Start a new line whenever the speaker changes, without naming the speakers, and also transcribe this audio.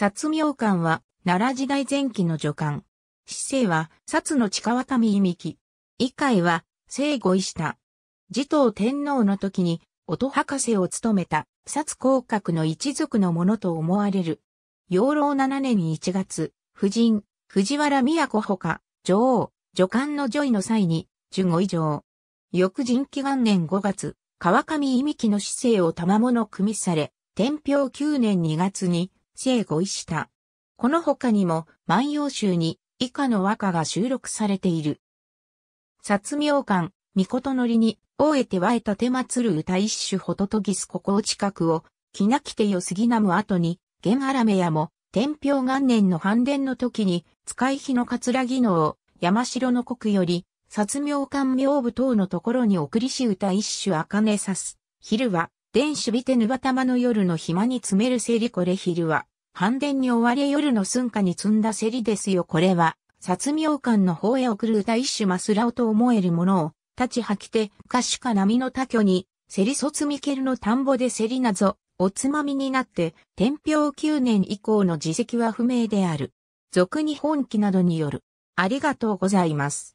薩明館は、奈良時代前期の助官。市政は、薩の近渡見みき、以海は、生後医した。持統天皇の時に、音博士を務めた、薩降格の一族のものと思われる。養老七年一月、夫人、藤原都ほか、女王、女官の女医の際に、十五以上。翌人紀元年五月、川上伊みきの市政を賜物組みされ、天平九年二月に、生語彙した。この他にも、万葉集に以下の和歌が収録されている。殺明館、御事のりに、大えてわえた手祭る歌一種ほととぎすここを近くを、きなきてよすぎなむ後に、玄荒めやも、天平元年の反伝の時に、使い火の桂技能を、山城の国より、殺明館明部等のところに送りし歌一種あかねさす。昼は、電守備テヌバタマの夜の暇に詰めるせりこれ昼は、半電に追われ夜の寸下に積んだセりですよこれは、殺妙館の方へ送る歌一種マスラオと思えるものを、立ち吐きて、歌手か波の他挙に、セリ卒ミケルの田んぼでセリなぞ、おつまみになって、天平9年以降の自責は不明である。俗に本気などによる。ありがとうございます。